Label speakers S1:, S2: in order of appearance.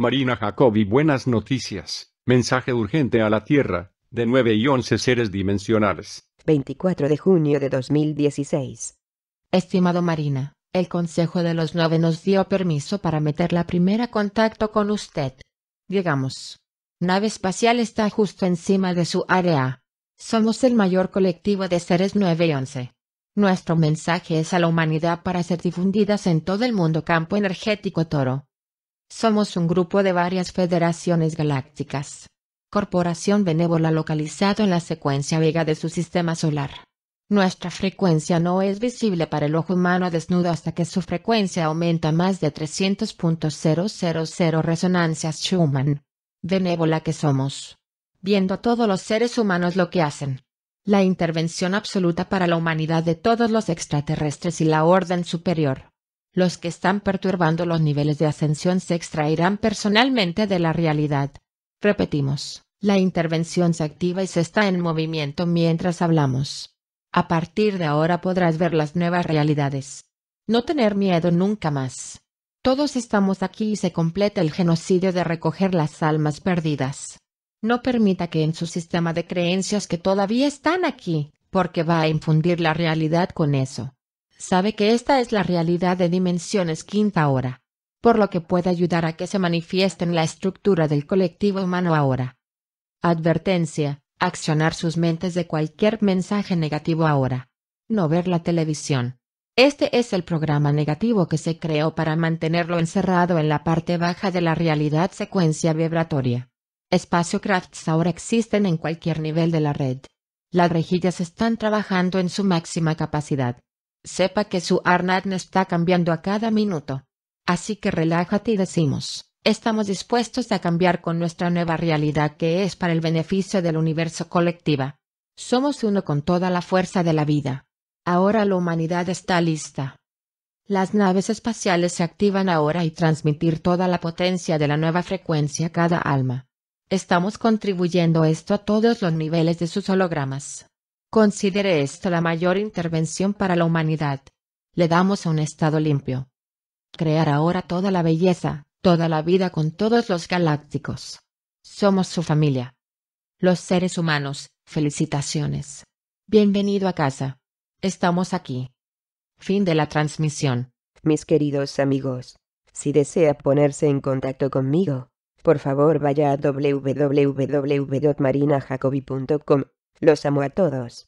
S1: Marina Jacobi Buenas noticias. Mensaje urgente a la Tierra, de 9 y 11 seres dimensionales. 24 de junio de 2016.
S2: Estimado Marina, el Consejo de los Nueve nos dio permiso para meter la primera contacto con usted. Llegamos. Nave espacial está justo encima de su área. Somos el mayor colectivo de seres 9 y 11. Nuestro mensaje es a la humanidad para ser difundidas en todo el mundo campo energético toro. Somos un grupo de varias federaciones galácticas. Corporación benévola localizado en la secuencia Vega de su sistema solar. Nuestra frecuencia no es visible para el ojo humano desnudo hasta que su frecuencia aumenta más de 300.000 resonancias Schumann. Benévola que somos. Viendo a todos los seres humanos lo que hacen. La intervención absoluta para la humanidad de todos los extraterrestres y la orden superior los que están perturbando los niveles de ascensión se extraerán personalmente de la realidad. Repetimos, la intervención se activa y se está en movimiento mientras hablamos. A partir de ahora podrás ver las nuevas realidades. No tener miedo nunca más. Todos estamos aquí y se completa el genocidio de recoger las almas perdidas. No permita que en su sistema de creencias que todavía están aquí, porque va a infundir la realidad con eso sabe que esta es la realidad de dimensiones quinta hora, por lo que puede ayudar a que se manifieste en la estructura del colectivo humano ahora. Advertencia, accionar sus mentes de cualquier mensaje negativo ahora. No ver la televisión. Este es el programa negativo que se creó para mantenerlo encerrado en la parte baja de la realidad secuencia vibratoria. Espaciocrafts ahora existen en cualquier nivel de la red. Las rejillas están trabajando en su máxima capacidad sepa que su Arnat está cambiando a cada minuto. Así que relájate y decimos, estamos dispuestos a cambiar con nuestra nueva realidad que es para el beneficio del universo colectiva. Somos uno con toda la fuerza de la vida. Ahora la humanidad está lista. Las naves espaciales se activan ahora y transmitir toda la potencia de la nueva frecuencia a cada alma. Estamos contribuyendo esto a todos los niveles de sus hologramas. Considere esto la mayor intervención para la humanidad. Le damos a un estado limpio. Crear ahora toda la belleza, toda la vida con todos los galácticos. Somos su familia. Los seres humanos, felicitaciones. Bienvenido a casa. Estamos aquí.
S1: Fin de la transmisión. Mis queridos amigos, si desea ponerse en contacto conmigo, por favor vaya a www.marinajacobi.com. Los amo a todos.